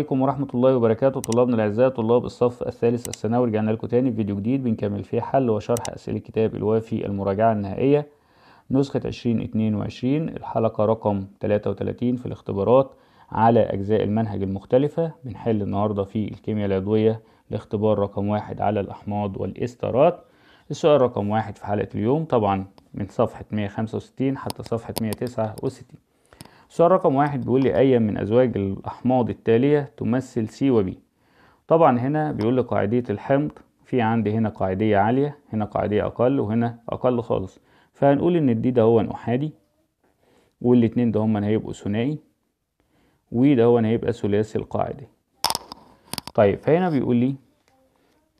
عليكم ورحمة الله وبركاته طلابنا الأعزاء طلاب الصف الثالث الثانوي رجعنا لكم تاني فيديو جديد بنكمل فيه حل وشرح أسئلة كتاب الوافي المراجعة النهائية نسخة 2022 الحلقة رقم 33 في الاختبارات على أجزاء المنهج المختلفة بنحل النهاردة في الكيمياء العضوية الاختبار رقم واحد على الأحماض والإسترات السؤال رقم واحد في حلقة اليوم طبعا من صفحة 165 حتى صفحة 169 السؤال رقم واحد بيقول لي أي من أزواج الأحماض التالية تمثل سي وبي طبعا هنا بيقول لي قاعدية الحمض في عندي هنا قاعدية عالية هنا قاعدية أقل وهنا أقل خالص فهنقول إن دي ده هو أحادي والاتنين ده هما هيبقوا ثنائي وده هو هيبقى ثلاثي القاعدة طيب فهنا بيقول لي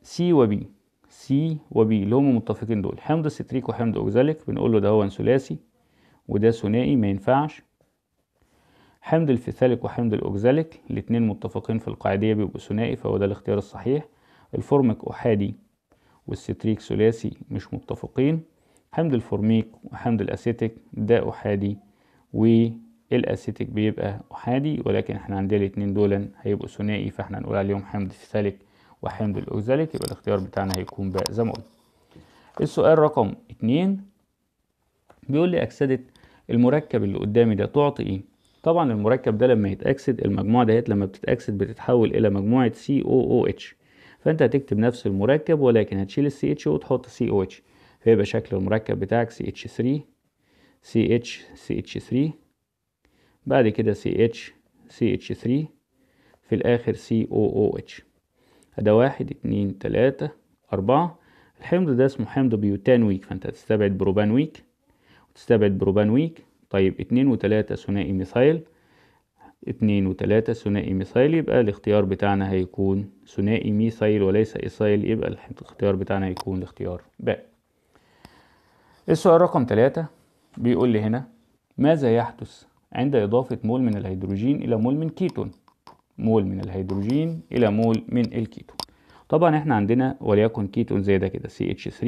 سي وبي سي وبي اللي هما متفقين دول حمض ستريك وحمض اوكزاليك بنقول له ده هو ثلاثي وده ثنائي ما ينفعش حمض الفيثاليك وحمض الأوكزاليك الاتنين متفقين في القاعدية بيبقوا ثنائي فهو ده الاختيار الصحيح الفورميك أحادي والستريك ثلاثي مش متفقين حمض الفورميك وحمض الأسيتيك ده أحادي والأسيتيك بيبقى أحادي ولكن احنا عندنا الاتنين دول هيبقوا ثنائي فاحنا هنقول عليهم حمض الفيثالك وحمض الأوكزاليك يبقى الاختيار بتاعنا هيكون بقى زي ما قلنا السؤال رقم اتنين بيقول لي أكسدة المركب اللي قدامي ده تعطي ايه طبعا المركب ده لما يتأكسد المجموعة دهيت لما بتتأكسد بتتحول إلى مجموعة COOH فأنت هتكتب نفس المركب ولكن هتشيل ال CH وتحط COH فيبقى شكل المركب بتاعك CH3 CH CH3 بعد كده CH CH3 في الآخر COOH ده واحد اتنين تلاتة أربعة الحمض ده اسمه حمض بيوتان ويك فأنت هتستبعد بروبان ويك وتستبعد بروبان ويك طيب اتنين وتلاتة ثنائي ميثايل اتنين وتلاتة ثنائي ميثايل يبقى الاختيار بتاعنا هيكون ثنائي ميثايل وليس إيثايل يبقى الاختيار بتاعنا هيكون الاختيار ب السؤال رقم تلاتة بيقول لي هنا ماذا يحدث عند إضافة مول من الهيدروجين إلى مول من كيتون مول من الهيدروجين إلى مول من الكيتون طبعا احنا عندنا وليكن كيتون زي ده كده CH3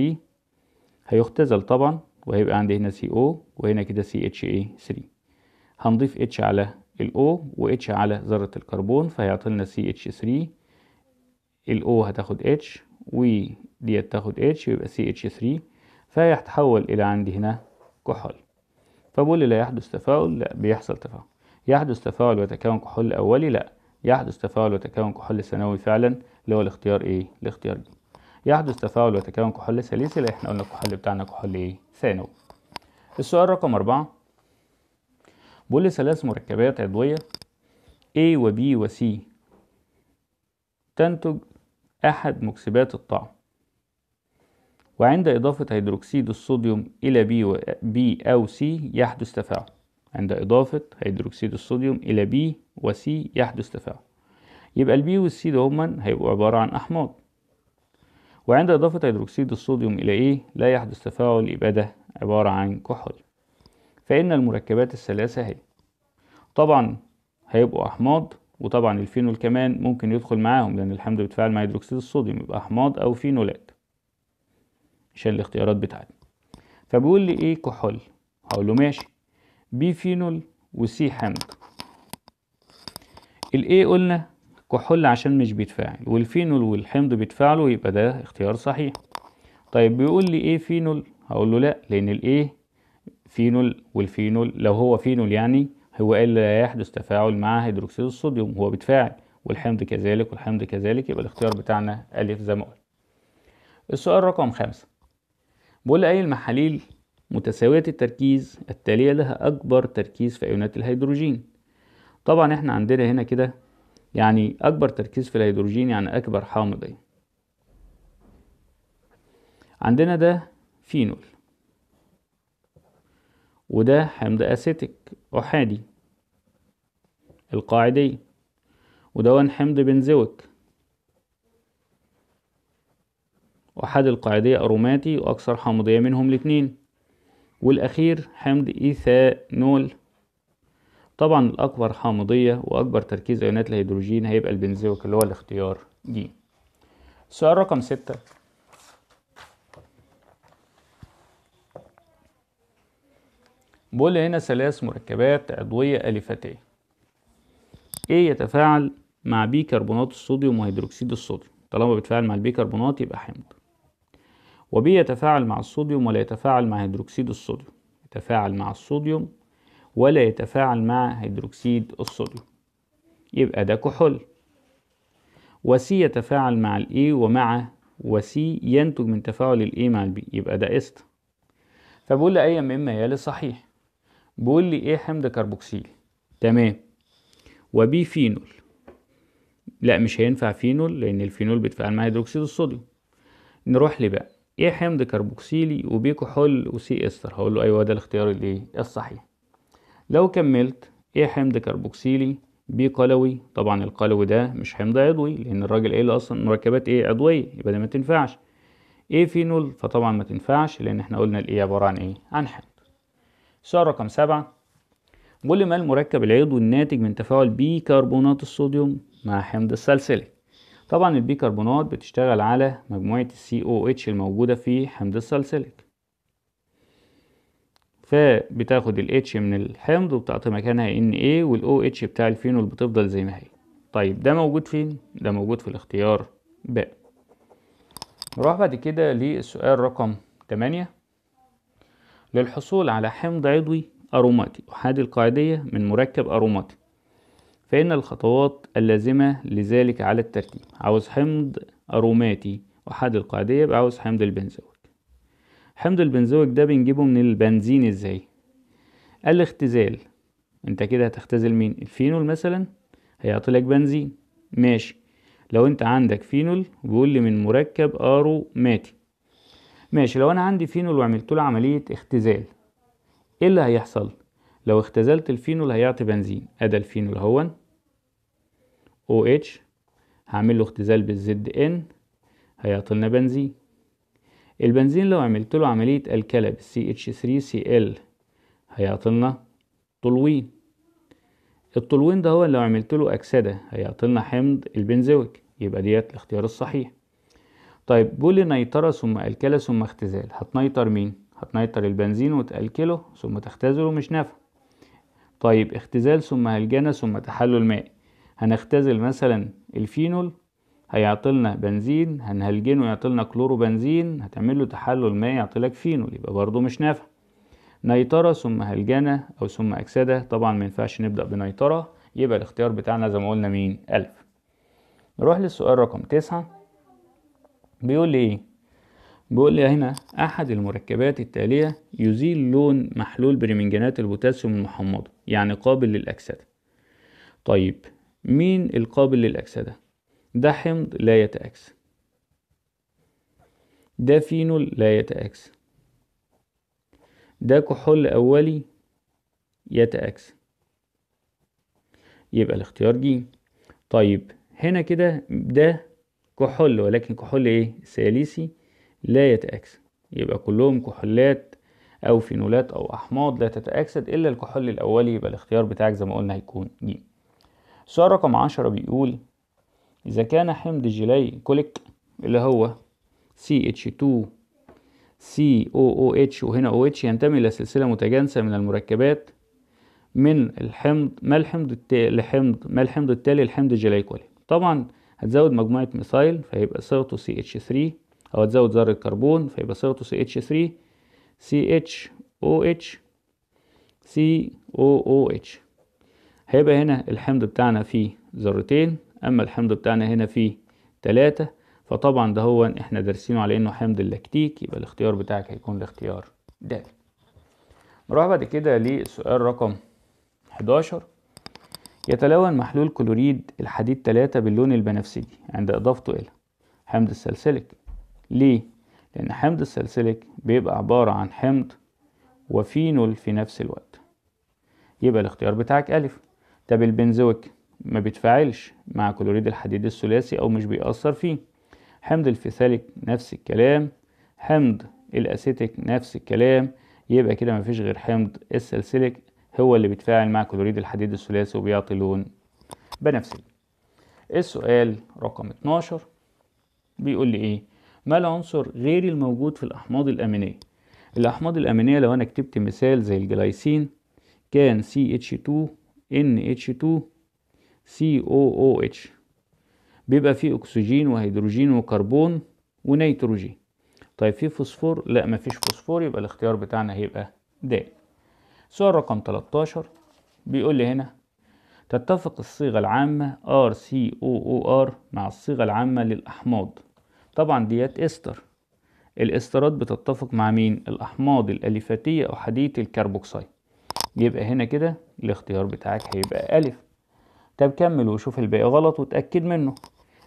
هيختزل طبعا وهيبقى عندي هنا سي او وهنا كده سي اتش اي 3 هنضيف اتش على الاو واتش على ذره الكربون فهيعطي لنا سي اتش 3 الاو هتاخد اتش وديت تاخد اتش يبقى سي اتش 3 فهيتحول الى عندي هنا كحول فبقول لا يحدث تفاعل لا بيحصل تفاعل يحدث تفاعل وتكون كحول اولي لا يحدث تفاعل وتكون كحول ثانوي فعلا اللي هو الاختيار ايه الاختيار دي يحدث تفاعل وتكون كحول سليسي احنا قلنا الكحول بتاعنا كحول ايه ثانوي السؤال رقم أربعة بيقول لي ثلاث مركبات عضوية A و B و C تنتج أحد مكسبات الطعم وعند إضافة هيدروكسيد الصوديوم إلى B, و B أو C يحدث تفاعل عند إضافة هيدروكسيد الصوديوم إلى B و C يحدث تفاعل يبقى البي والسي C هما هيبقوا عبارة عن أحماض وعند إضافة هيدروكسيد الصوديوم إلى إيه لا يحدث تفاعل إبادة عبارة عن كحول فإن المركبات الثلاثة هي طبعا هيبقوا أحماض وطبعا الفينول كمان ممكن يدخل معاهم لأن الحمض بيتفاعل مع هيدروكسيد الصوديوم يبقى أحماض أو فينولات عشان الاختيارات بتاعتنا فبيقول لي إيه كحول هقول له ماشي بي فينول وسي حمض الإيه قلنا كحول عشان مش بيتفاعل والفينول والحمض بيتفاعلوا يبقى ده اختيار صحيح طيب بيقول لي ايه فينول هقول له لا لان الايه فينول والفينول لو هو فينول يعني هو لا يحدث تفاعل مع هيدروكسيد الصوديوم هو بيتفاعل والحمض كذلك والحمض كذلك يبقى الاختيار بتاعنا الف زي ما السؤال رقم خمسة بيقول أي المحاليل متساوية التركيز التالية لها أكبر تركيز في أيونات الهيدروجين طبعا احنا عندنا هنا كده يعني أكبر تركيز في الهيدروجين يعني أكبر حامضية عندنا ده فينول وده حمض أسيتك أحادي القاعدية وده حمض بنزويك أحاد القاعدية أروماتي وأكثر حامضية منهم الاتنين والأخير حمض إيثانول طبعا الأكبر حامضية وأكبر تركيز أيونات الهيدروجين هيبقى البنزويك اللي هو الاختيار دي سؤال رقم ستة بقول هنا ثلاث مركبات عضوية الفاتيه ايه يتفاعل مع بيكربونات الصوديوم وهيدروكسيد الصوديوم طالما بيتفاعل مع البيكربونات يبقى حمض وبي يتفاعل مع الصوديوم ولا يتفاعل مع هيدروكسيد الصوديوم يتفاعل مع الصوديوم ولا يتفاعل مع هيدروكسيد الصوديوم يبقى ده كحول وسي يتفاعل مع الاي ومع وسي ينتج من تفاعل الاي مع البي يبقى ده است فبقول لي اي مما يلي صحيح بقول لي ايه حمض كربوكسيل تمام وبي فينول لا مش هينفع فينول لان الفينول بيتفاعل مع هيدروكسيد الصوديوم نروح لي بقى ايه حمض كربوكسيلي وبي كحول وسي استر هقول له ايوه ده الاختيار الايه الصحيح لو كملت ايه حمض كربوكسيلي بي قلوي طبعا القلوي ده مش حمض عضوي لان الراجل قال اصلا مركبات ايه عضويه يبقى ده ما تنفعش ايه فينول فطبعا ما تنفعش لان احنا قلنا الايه عباره عن ايه عن حمض سؤال رقم سبعة بيقول ما المركب العضوي الناتج من تفاعل بيكربونات الصوديوم مع حمض السلسلة طبعا البيكربونات بتشتغل على مجموعة السي او اتش الموجودة في حمض السلسلك فبتاخد ال H من الحمض وبتعطي مكانها Na وال OH بتاع الفينول بتفضل زي ما هي طيب ده موجود فين؟ ده موجود في الاختيار ب نروح بعد كده للسؤال رقم 8 للحصول على حمض عضوي أروماتي أحادي القاعدية من مركب أروماتي فإن الخطوات اللازمة لذلك على الترتيب عاوز حمض أروماتي أحادي القاعدية يبقى عاوز حمض البنزول حمض البنزويك ده بنجيبه من البنزين ازاي الاختزال انت كده هتختزل مين الفينول مثلا هيعطي لك بنزين ماشي لو انت عندك فينول بيقول لي من مركب اروماتي ماشي لو انا عندي فينول وعملت له عمليه اختزال ايه اللي هيحصل لو اختزلت الفينول هيعطي بنزين ادا الفينول اهون او اتش هعمل له اختزال بالزد ان هيعطي لنا بنزين البنزين لو عملت له عملية الكلب CH3Cl هيعطي لنا طلوين الطلوين ده هو اللي لو عملت له أكسدة هيعطي لنا حمض البنزويك يبقى ديت الاختيار الصحيح طيب بولي نيطرة ثم الكلى ثم اختزال هتنيتر مين؟ هتنيتر البنزين وتألكله ثم تختزله مش نافع طيب اختزال ثم هلجنة ثم تحلل ماء هنختزل مثلا الفينول هيعطلنا بنزين هنهلجنه يعطلنا كلورو بنزين هتعمل له تحلل ما يعطلك فينول يبقى برضه مش نافع نيطره ثم هلجنة أو ثم أكسدة طبعا ما ينفعش نبدأ بنيطره يبقى الاختيار بتاعنا زي ما قلنا مين ألف نروح للسؤال رقم تسعة بيقول لي إيه بيقول لي هنا أحد المركبات التالية يزيل لون محلول بريمنجانات البوتاسيوم المحمضة يعني قابل للأكسدة طيب مين القابل للأكسدة ده حمض لا يتأكسد ده فينول لا يتأكسد ده كحول أولي يتأكسد يبقى الاختيار جي طيب هنا كده ده كحول ولكن كحول ايه ثالثي لا يتأكسد يبقى كلهم كحولات او فينولات او احماض لا تتأكسد الا الكحول الاولي يبقى الاختيار بتاعك زي ما قلنا هيكون جي السؤال رقم عشرة بيقول إذا كان حمض جيلاي كوليك اللي هو CH2 COOH وهنا OH ينتمي إلى سلسلة متجانسة من المركبات من الحمض ما الحمض التالي لحمض ما الحمض التالي الحمض الجليكولي طبعا هتزود مجموعة ميثايل فيبقى صيغته CH3 أو هتزود ذرة كربون فيبقى صيغته CH3 CHOH COOH هيبقى هنا الحمض بتاعنا فيه ذرتين اما الحمض بتاعنا هنا فيه تلاتة فطبعا ده هو احنا دارسينه على انه حمض اللاكتيك يبقى الاختيار بتاعك هيكون الاختيار ده نروح بعد كده لسؤال رقم 11 يتلون محلول كلوريد الحديد تلاتة باللون البنفسجي عند اضافته الى حمض السلسلك ليه لان حمض السلسلك بيبقى عبارة عن حمض وفينول في نفس الوقت يبقى الاختيار بتاعك ألف طب البنزويك ما بيتفاعلش مع كلوريد الحديد الثلاثي أو مش بيأثر فيه حمض الفيثاليك نفس الكلام حمض الأسيتيك نفس الكلام يبقى كده مفيش غير حمض السلسلك هو اللي بيتفاعل مع كلوريد الحديد الثلاثي وبيعطي لون بنفسجي السؤال رقم 12 بيقول لي ايه ما العنصر غير الموجود في الاحماض الامينيه الاحماض الامينيه لو انا كتبت مثال زي الجلايسين كان CH2 NH2 COOH بيبقى فيه أكسجين وهيدروجين وكربون ونيتروجين طيب فيه فوسفور لا مفيش فوسفور يبقى الاختيار بتاعنا هيبقى د سؤال رقم 13 بيقول لي هنا تتفق الصيغة العامة RCOOR مع الصيغة العامة للأحماض طبعا ديت إستر الإسترات بتتفق مع مين الأحماض الأليفاتية أو حديث الكربوكسيد يبقى هنا كده الاختيار بتاعك هيبقى ألف طب كمل وشوف الباقي غلط وتأكد منه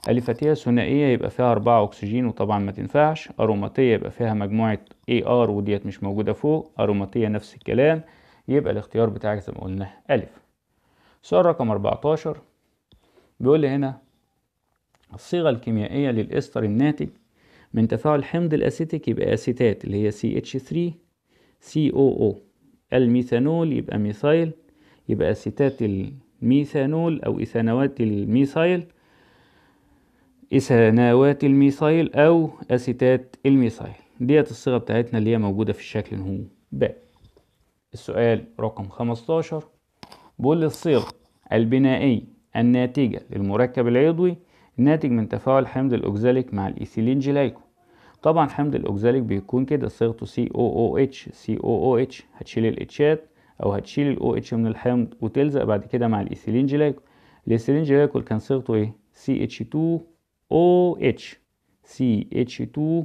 أليفاتية ثنائية يبقى فيها أربعة أكسجين وطبعا ما تنفعش أروماتية يبقى فيها مجموعة AR وديت مش موجودة فوق أروماتية نفس الكلام يبقى الاختيار بتاعك زي ما قلنا ألف سؤال رقم 14 بيقول لي هنا الصيغة الكيميائية للإستر الناتج من تفاعل حمض الأسيتيك يبقى أسيتات اللي هي CH3 COO الميثانول يبقى ميثايل يبقى أسيتات ال ميثانول أو إثانوات الميثايل إثانوات الميثايل أو أسيتات الميثايل ديت الصيغة بتاعتنا اللي هي موجودة في الشكل هو ب السؤال رقم 15 بيقول لي الصيغة البنائية الناتجة للمركب العضوي الناتج من تفاعل حمض الأوكزاليك مع الإيثيلين جلايكو طبعا حمض الأوكزاليك بيكون كده صيغته COOH COOH هتشيل الاتشات او هتشيل الاو اتش من الحمض وتلزق بعد كده مع الايثيلين جليكول الايثيلين جليكول كان صيغته ايه سي اتش 2 او اتش سي اتش 2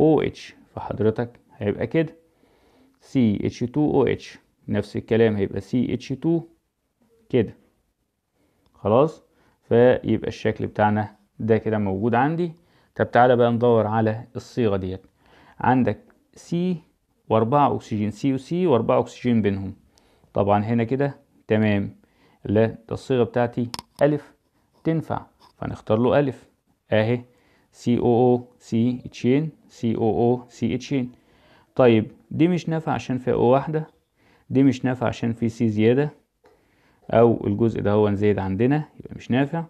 او اتش فحضرتك هيبقى كده سي اتش 2 او اتش نفس الكلام هيبقى سي اتش 2 كده خلاص فيبقى الشكل بتاعنا ده كده موجود عندي طب تعالى بقى ندور على الصيغه ديت عندك سي واربعة اكسجين سي وسي واربعة اكسجين بينهم طبعا هنا كده تمام لا ده الصيغة بتاعتي الف تنفع فنختار له الف اهي سي او او سي اتشين سي او او سي اتشين طيب دي مش نافعة عشان فيها او واحدة دي مش نافعة عشان في سي زيادة او الجزء ده هو زايد عندنا يبقى مش نافع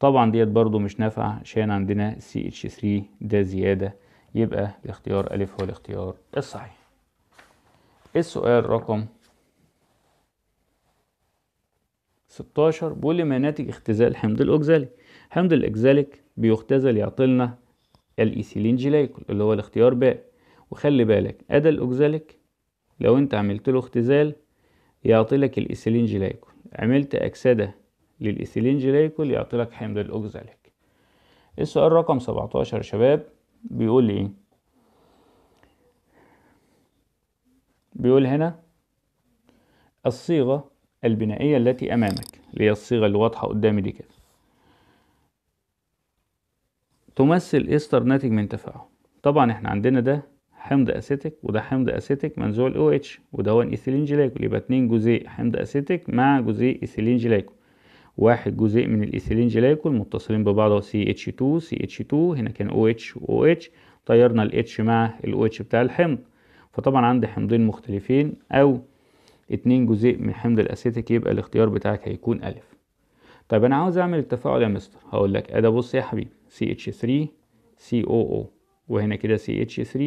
طبعا ديت برضو مش نافعة عشان عندنا سي اتش 3 ده زيادة يبقى الاختيار ألف هو الاختيار الصحيح السؤال رقم 16 بيقول لي ما ناتج اختزال حمض الاوكزالي حمض الاكزاليك بيختزل يعطي لنا الايثيلين جلايكول اللي هو الاختيار باء وخلي بالك ادا الاوكزاليك لو انت عملت له اختزال يعطي لك الايثيلين جلايكول عملت اكسده للايثيلين جلايكول يعطي لك حمض الاوكزاليك السؤال رقم 17 يا شباب بيقول لي ايه بيقول هنا الصيغة البنائية التي أمامك اللي هي الصيغة اللي واضحة قدامي دي كده تمثل إستر ناتج من تفاعل طبعا احنا عندنا ده حمض أسيتك وده حمض أسيتك منزوع أو OH وده هو إيثيلين جلايكول يبقى اتنين جزيء حمض أسيتك مع جزيء إيثيلين جلايكول واحد جزيء من الإيثيلين جلايكول متصلين ببعض CH2 CH2 هنا كان OH و OH طيرنا الاتش H مع الأو OH بتاع الحمض فطبعا عندي حمضين مختلفين او اتنين جزيء من حمض الاسيتيك يبقى الاختيار بتاعك هيكون الف طيب انا عاوز اعمل التفاعل يا مستر هقول لك ادا بص يا حبيبي CH3 COO وهنا كده CH3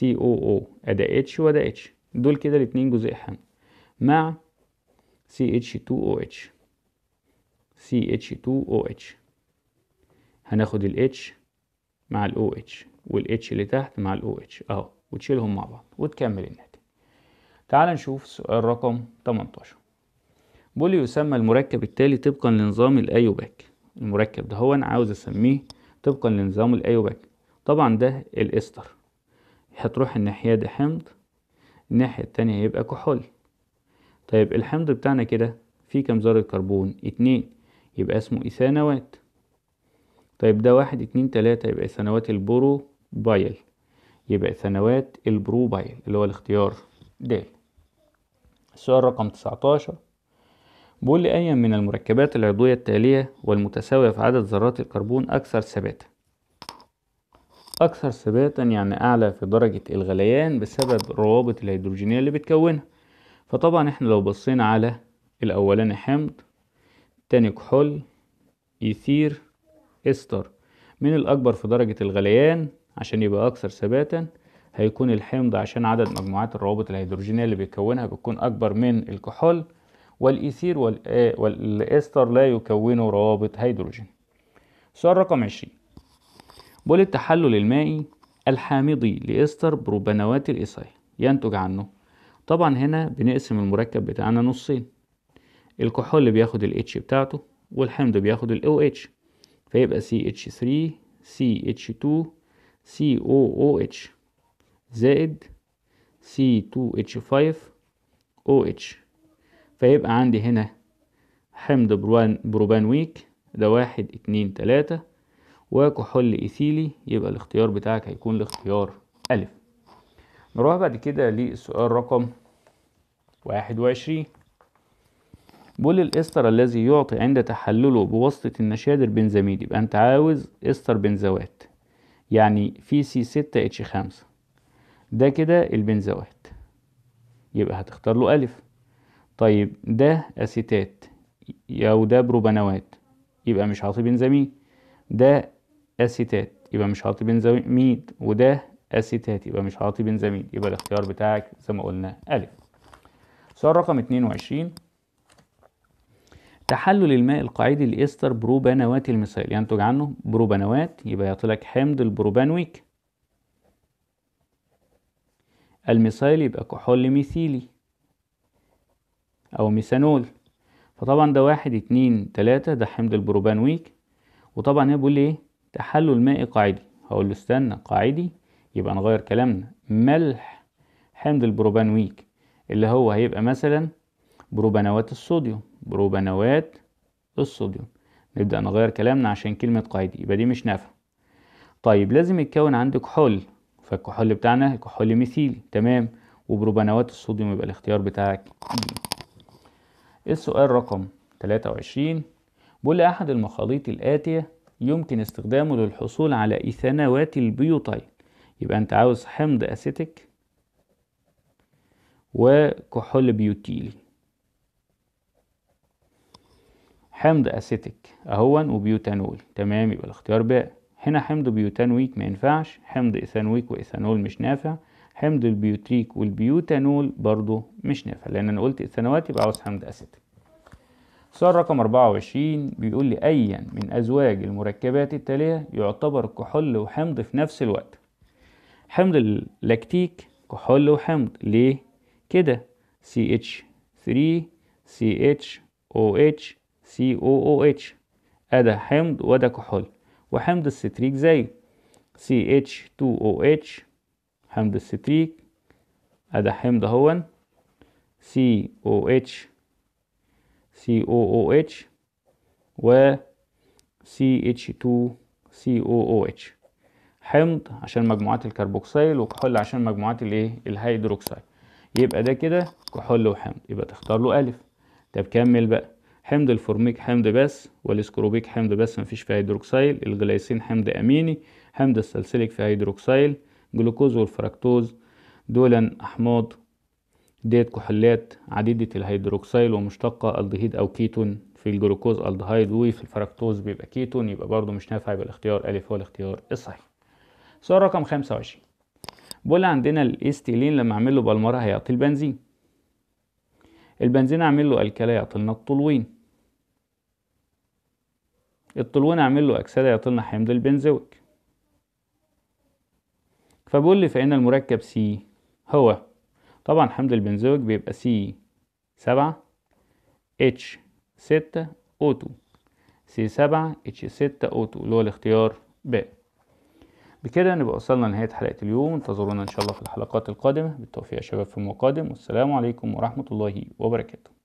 COO ادا H وادي H دول كده الاتنين جزيء حمض مع CH2OH CH2OH هناخد ال H مع ال OH وال H اللي تحت مع ال OH اهو وتشيلهم مع بعض وتكمل الناتج تعال نشوف سؤال رقم 18 بولي يسمى المركب التالي طبقا لنظام الايوباك المركب ده هو انا عاوز اسميه طبقا لنظام الايوباك طبعا ده الاستر هتروح الناحيه دي حمض الناحيه التانية هيبقى كحول طيب الحمض بتاعنا كده فيه كام ذره كربون اتنين يبقى اسمه ايثانوات طيب ده واحد اتنين تلاتة يبقى ايثانوات البرو بايل يبقى ثانوات البروبايل اللي هو الاختيار د السؤال رقم 19 بيقول لي أي من المركبات العضوية التالية والمتساوية في عدد ذرات الكربون أكثر ثباتا أكثر ثباتا يعني أعلى في درجة الغليان بسبب الروابط الهيدروجينية اللي بتكونها فطبعا احنا لو بصينا على الأولاني حمض تاني كحول يثير استر من الأكبر في درجة الغليان عشان يبقى أكثر ثباتا هيكون الحمض عشان عدد مجموعات الروابط الهيدروجينية اللي بيكونها بتكون أكبر من الكحول والإيثير والإستر لا يكونوا روابط هيدروجين سؤال رقم 20 بول التحلل المائي الحامضي لإستر بروبانوات الإيثيل ينتج عنه طبعا هنا بنقسم المركب بتاعنا نصين الكحول بياخد ال H بتاعته والحمض بياخد ال OH فيبقى CH3 CH2 COOH زائد c 2 h 5 oh فيبقى عندي هنا حمض بروان بروبانويك ده واحد اتنين تلاتة وكحول إيثيلي يبقى الاختيار بتاعك هيكون الاختيار ألف نروح بعد كده للسؤال رقم واحد وعشرين بول الاستر الذي يعطي عند تحلله بواسطة النشادر بنزاميد يبقى أنت عاوز استر بنزوات يعني في سي ستة اتش خمسة ده كده البنزوات يبقى هتختار له ألف طيب ده أسيتات أو ده بروبانوات يبقى مش هعطي بنزامين ده أسيتات يبقى مش هعطي بنزاميد وده أسيتات يبقى مش هعطي بنزاميد يبقى الاختيار بتاعك زي ما قلنا ألف سؤال رقم 22 تحلل الماء القاعدي لاستر بروبانوات المثال ينتج يعني عنه بروبانوات يبقى يعطيلك حمض البروبانويك المثال يبقى كحول ميثيلي او ميثانول فطبعا ده واحد اتنين تلاتة ده حمض البروبانويك وطبعا هنا بيقول لي ايه تحلل مائي قاعدي هقول له استنى قاعدي يبقى نغير كلامنا ملح حمض البروبانويك اللي هو هيبقى مثلا بروبانوات الصوديوم بروبانوات الصوديوم نبدأ نغير كلامنا عشان كلمة قايد يبقى دي مش نافعة طيب لازم يتكون عندك كحول فالكحول بتاعنا كحول ميثيلي تمام وبروبانوات الصوديوم يبقى الاختيار بتاعك دي السؤال رقم 23 بيقول أحد المخاليط الآتية يمكن استخدامه للحصول على إيثانوات البيوتايل يبقى أنت عاوز حمض أسيتيك وكحول بيوتيلي حمض اسيتيك اهون وبيوتانول تمام يبقى الاختيار باء هنا حمض بيوتانويك ما ينفعش حمض ايثانويك وايثانول مش نافع حمض البيوتريك والبيوتانول برضو مش نافع لان انا قلت الثانوات يبقى عاوز حمض اسيتيك سؤال رقم 24 بيقول لي ايا من ازواج المركبات التاليه يعتبر كحول وحمض في نفس الوقت حمض اللاكتيك كحول وحمض ليه كده CH3 CHOH سي او او اتش حمض وادي كحول وحمض الستريك زيه سي اتش 2 او اتش حمض الستريك ادي حمض أهون سي او اتش سي او او اتش و سي اتش 2 سي او او اتش حمض عشان مجموعات الكربوكسيل وكحول عشان مجموعات الايه الهيدروكسيل يبقى ده كده كحول وحمض يبقى تختار له الف طب كمل بقى حمض الفورميك حمض بس والاسكروبيك حمض بس مفيش فيه هيدروكسيل الجلايسين حمض اميني حمض السلسلك فيه هيدروكسيل جلوكوز والفركتوز دولا احماض ديت كحولات عديدة الهيدروكسيل ومشتقة الدهيد أو كيتون في الجلوكوز الدهيد وفي الفركتوز بيبقى كيتون يبقى برضو مش نافع يبقى الاختيار ألف هو الاختيار الصحيح. سؤال رقم 25 بيقول عندنا الاستيلين لما أعمل له بالمرة هيعطي البنزين. البنزين أعمل له الكلا يعطي لنا الطولوين. الطلوان اعمل له اكسده يعطينا حمض البنزويك فبقول لي فإن المركب سي هو طبعا حمض البنزويك بيبقى سي 7 اتش 6 او 2 سي 7 اتش 6 او 2 اللي هو الاختيار ب بكده نبقى وصلنا لنهاية حلقة اليوم انتظرونا إن شاء الله في الحلقات القادمة بالتوفيق يا شباب في المقادم والسلام عليكم ورحمة الله وبركاته